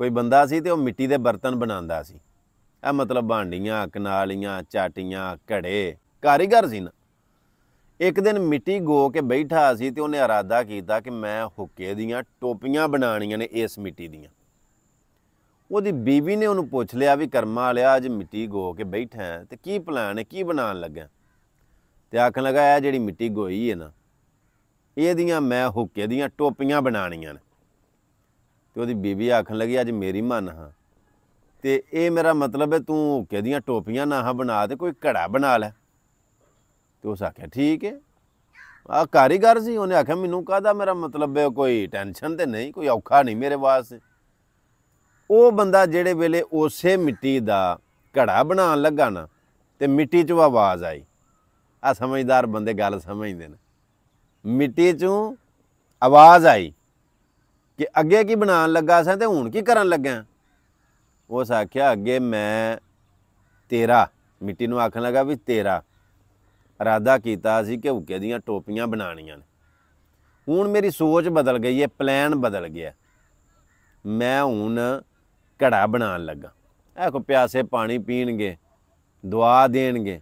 ਕੋਈ ਬੰਦਾ ਸੀ ਤੇ ਉਹ ਮਿੱਟੀ ਦੇ ਬਰਤਨ ਬਣਾਉਂਦਾ ਸੀ ਇਹ ਮਤਲਬ ਭਾਂਡੀਆਂ ਕਨਾਲੀਆਂ ਚਾਟੀਆਂ ਘੜੇ ਕਾਰੀਗਰ ਸੀ ਨਾ ਇੱਕ ਦਿਨ ਮਿੱਟੀ ਗੋ ਕੇ ਬੈਠਾ ਸੀ ਤੇ ਉਹਨੇ ਇਰਾਦਾ ਕੀਤਾ ਕਿ ਮੈਂ ਹੁੱਕੇ ਦੀਆਂ ਟੋਪੀਆਂ ਬਣਾਉਣੀਆਂ ਨੇ ਇਸ ਮਿੱਟੀ ਦੀਆਂ ਉਹਦੀ ਬੀਵੀ ਨੇ ਉਹਨੂੰ ਪੁੱਛ ਲਿਆ ਵੀ ਕਰਮਾ ਵਾਲਿਆ ਅੱਜ ਮਿੱਟੀ ਗੋ ਕੇ ਬੈਠਾ ਹੈ ਤੇ ਕੀ ਪਲਾਨ ਹੈ ਕੀ ਬਣਾਉਣ ਲੱਗਾ ਤੇ ਆਖਣ ਲੱਗਾ ਇਹ ਜਿਹੜੀ ਮਿੱਟੀ ਗੋਈ ਹੈ ਨਾ ਇਹਦੀਆਂ ਮੈਂ ਹੁੱਕੇ ਦੀਆਂ ਟੋਪੀਆਂ ਬਣਾਉਣੀਆਂ ਨੇ ਤੇ ਉਹਦੀ ਬੀਬੀ ਆਖਣ ਲੱਗੀ ਅੱਜ ਮੇਰੀ ਮਨ ਹਾਂ ਤੇ ਇਹ ਮੇਰਾ ਮਤਲਬ ਹੈ ਤੂੰ ਕਿਹਦੀਆਂ ਟੋਪੀਆਂ ਨਾ ਹਾਂ ਬਣਾ ਤੇ ਕੋਈ ਘੜਾ ਬਣਾ ਲੈ ਤੇ ਉਸ ਆਖਿਆ ਠੀਕ ਹੈ ਆ ਕਾਰੀਗਰ ਸੀ ਉਹਨੇ ਆਖਿਆ ਮੈਨੂੰ ਕਾਦਾ ਮੇਰਾ ਮਤਲਬ ਹੈ ਕੋਈ ਟੈਨਸ਼ਨ ਤੇ ਨਹੀਂ ਕੋਈ ਔਖਾ ਨਹੀਂ ਮੇਰੇ ਵਾਸਤੇ ਉਹ ਬੰਦਾ ਜਿਹੜੇ ਵੇਲੇ ਉਸੇ ਮਿੱਟੀ ਦਾ ਘੜਾ ਬਣਾਉਣ ਲੱਗਾ ਨਾ ਤੇ ਮਿੱਟੀ 'ਚੋਂ ਆਵਾਜ਼ ਆਈ ਆ ਸਮਝਦਾਰ ਬੰਦੇ ਗੱਲ ਸਮਝਦੇ ਨੇ ਮਿੱਟੀ 'ਚੋਂ ਆਵਾਜ਼ ਆਈ ਕਿ ਅੱਗੇ ਕੀ ਬਣਾਉਣ ਲੱਗਾ ਸਾਂ ਤੇ ਹੁਣ ਕੀ ਕਰਨ ਲੱਗਾ ਉਸ ਆਖਿਆ ਅੱਗੇ ਮੈਂ ਤੇਰਾ ਮਿੱਟੀ ਨੂੰ ਆਖਣ ਲੱਗਾ ਵੀ ਤੇਰਾ ਇਰਾਦਾ ਕੀਤਾ ਸੀ ਕਿ ਹੁਕੇ ਦੀਆਂ ਟੋਪੀਆਂ ਬਣਾਣੀਆਂ ਨੇ ਹੁਣ ਮੇਰੀ ਸੋਚ ਬਦਲ ਗਈ ਹੈ ਪਲਾਨ ਬਦਲ ਗਿਆ ਮੈਂ ਹੁਣ ਘੜਾ ਬਣਾਉਣ ਲੱਗਾ ਐ ਕੋ ਪਿਆਸੇ ਪਾਣੀ ਪੀਣਗੇ ਦੁਆ ਦੇਣਗੇ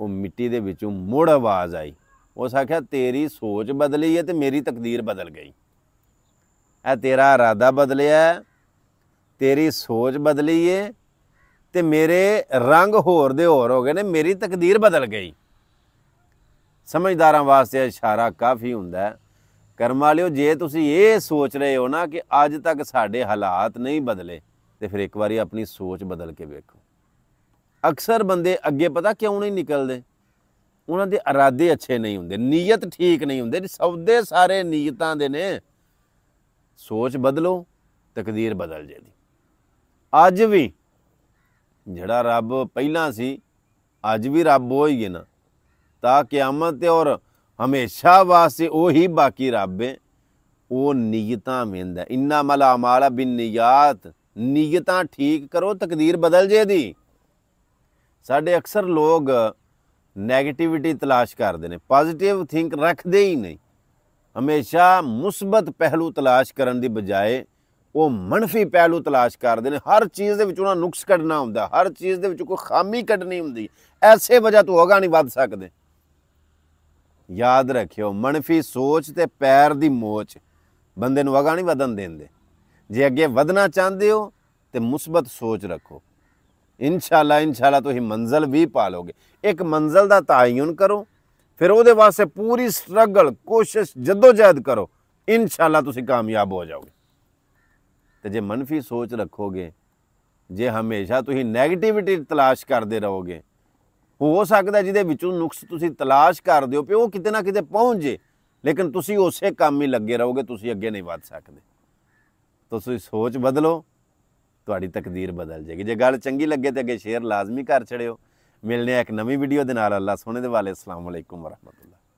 ਉਹ ਮਿੱਟੀ ਦੇ ਵਿੱਚੋਂ ਮੁੜ ਆਵਾਜ਼ ਆਈ ਉਸ ਆਖਿਆ ਤੇਰੀ ਸੋਚ ਬਦਲੀ ਹੈ ਤੇ ਮੇਰੀ ਤਕਦੀਰ ਬਦਲ ਗਈ ਇਹ ਤੇਰਾ ਇਰਾਦਾ ਬਦਲਿਆ ਤੇਰੀ ਸੋਚ ਬਦਲੀ ਏ ਤੇ ਮੇਰੇ ਰੰਗ ਹੋਰ ਦੇ ਹੋਰ ਹੋ ਗਏ ਨੇ ਮੇਰੀ ਤਕਦੀਰ ਬਦਲ ਗਈ ਸਮਝਦਾਰਾਂ ਵਾਸਤੇ ਇਸ਼ਾਰਾ ਕਾਫੀ ਹੁੰਦਾ ਕਰਮ ਵਾਲਿਓ ਜੇ ਤੁਸੀਂ ਇਹ ਸੋਚ ਰਹੇ ਹੋ ਨਾ ਕਿ ਅੱਜ ਤੱਕ ਸਾਡੇ ਹਾਲਾਤ ਨਹੀਂ ਬਦਲੇ ਤੇ ਫਿਰ ਇੱਕ ਵਾਰੀ ਆਪਣੀ ਸੋਚ ਬਦਲ ਕੇ ਵੇਖੋ ਅਕਸਰ ਬੰਦੇ ਅੱਗੇ ਪਤਾ ਕਿਉਂ ਨਹੀਂ ਨਿਕਲਦੇ ਉਹਨਾਂ ਦੇ ਇਰਾਦੇ ਅੱਛੇ ਨਹੀਂ ਹੁੰਦੇ ਨੀਅਤ ਠੀਕ ਨਹੀਂ ਹੁੰਦੇ ਸੌਦੇ ਸਾਰੇ ਨੀਅਤਾਂ ਦੇ ਨੇ ਸੋਚ ਬਦਲੋ ਤਕਦੀਰ ਬਦਲ ਜੇਦੀ ਅੱਜ ਵੀ ਜਿਹੜਾ ਰੱਬ ਪਹਿਲਾਂ ਸੀ ਅੱਜ ਵੀ ਰੱਬ ਉਹ ਹੀ ਹੈ ਨਾ ਤਾਂ ਕਿਆਮਤ ਤੇ ਔਰ ਹਮੇਸ਼ਾ ਵਾਸਤੇ ਉਹੀ ਬਾਕੀ ਰੱਬ ਹੈ ਉਹ ਨੀਅਤਾਂ ਮਿੰਦਾ ਇਨਾ ਮਲ ਅਮਾਲ ਬਿਨ ਨੀਅਤ ਨੀਅਤਾਂ ਠੀਕ ਕਰੋ ਤਕਦੀਰ ਬਦਲ ਜੇਦੀ ਸਾਡੇ ਅਕਸਰ ਲੋਕ 네ਗੇਟਿਵਿਟੀ ਤਲਾਸ਼ ਕਰਦੇ ਨੇ ਪੋਜ਼ਿਟਿਵ ਥਿੰਕ ਰੱਖਦੇ ਹੀ ਨਹੀਂ ਹਮੇਸ਼ਾ ਮੁਸਬਤ ਪਹਿਲੂ ਤਲਾਸ਼ ਕਰਨ ਦੀ ਬਜਾਏ ਉਹ ਮਨਫੀ ਪਹਿਲੂ ਤਲਾਸ਼ ਕਰਦੇ ਨੇ ਹਰ ਚੀਜ਼ ਦੇ ਵਿੱਚ ਉਹਨਾਂ ਨੁਕਸ ਕੱਢਣਾ ਹੁੰਦਾ ਹਰ ਚੀਜ਼ ਦੇ ਵਿੱਚ ਕੋਈ ਖਾਮੀ ਕੱਢਣੀ ਹੁੰਦੀ ਐਸੇ ਵਜ੍ਹਾ ਤੋਂ ਹੋਗਾ ਨਹੀਂ ਵੱਧ ਸਕਦੇ ਯਾਦ ਰੱਖਿਓ ਮਨਫੀ ਸੋਚ ਤੇ ਪੈਰ ਦੀ ਮੋਚ ਬੰਦੇ ਨੂੰ ਵਗਾ ਨਹੀਂ ਵਧਣ ਦਿੰਦੇ ਜੇ ਅੱਗੇ ਵਧਣਾ ਚਾਹੁੰਦੇ ਹੋ ਤੇ ਮੁਸਬਤ ਸੋਚ ਰੱਖੋ ਇਨਸ਼ਾਅੱਲਾ ਇਨਸ਼ਾਅੱਲਾ ਤੁਸੀਂ ਮੰਜ਼ਲ ਵੀ ਪਾ ਲੋਗੇ ਇੱਕ ਮੰਜ਼ਲ ਦਾ ਤਾਇਨ ਕਰੋ ਫਿਰ ਉਹਦੇ ਵਾਸਤੇ ਪੂਰੀ ਸਟਰਗਲ ਕੋਸ਼ਿਸ਼ ਜਦੋਜਹਿਦ ਕਰੋ ਇਨਸ਼ਾਅੱਲਾ ਤੁਸੀਂ ਕਾਮਯਾਬ ਹੋ ਜਾਓਗੇ ਤੇ ਜੇ ਮੰਨਫੀ ਸੋਚ ਰੱਖੋਗੇ ਜੇ ਹਮੇਸ਼ਾ ਤੁਸੀਂ 네ਗੇਟਿਵਿਟੀ ਤਲਾਸ਼ ਕਰਦੇ ਰਹੋਗੇ ਹੋ ਸਕਦਾ ਜਿਹਦੇ ਵਿੱਚੋਂ ਨੁਕਸ ਤੁਸੀਂ ਤਲਾਸ਼ ਕਰਦੇ ਹੋ ਪਿਓ ਕਿਤੇ ਨਾ ਕਿਤੇ ਪਹੁੰਚ ਜੇ ਲੇਕਿਨ ਤੁਸੀਂ ਉਸੇ ਕੰਮ ਹੀ ਲੱਗੇ ਰਹੋਗੇ ਤੁਸੀਂ ਅੱਗੇ ਨਹੀਂ ਵਧ ਸਕਦੇ ਤੁਸੀਂ ਸੋਚ ਬਦਲੋ ਤੁਹਾਡੀ ਤਕਦੀਰ ਬਦਲ ਜਾਏਗੀ ਜੇ ਗੱਲ ਚੰਗੀ ਲੱਗੇ ਤੇ ਅੱਗੇ ਸ਼ੇਅਰ ਲਾਜ਼ਮੀ ਕਰ ਛੜਿਓ ਮਿਲਨੇ ਆ ਇੱਕ ਨਵੀਂ ਵੀਡੀਓ ਦੇ ਨਾਲ ਅੱਲਾ ਸੋਹਣੇ ਦੇ ਵਾਲੇ ਅਸਲਾਮ ਅਲੈਕੁਮ ਵਰਹਮਤੁਲਲਾਹ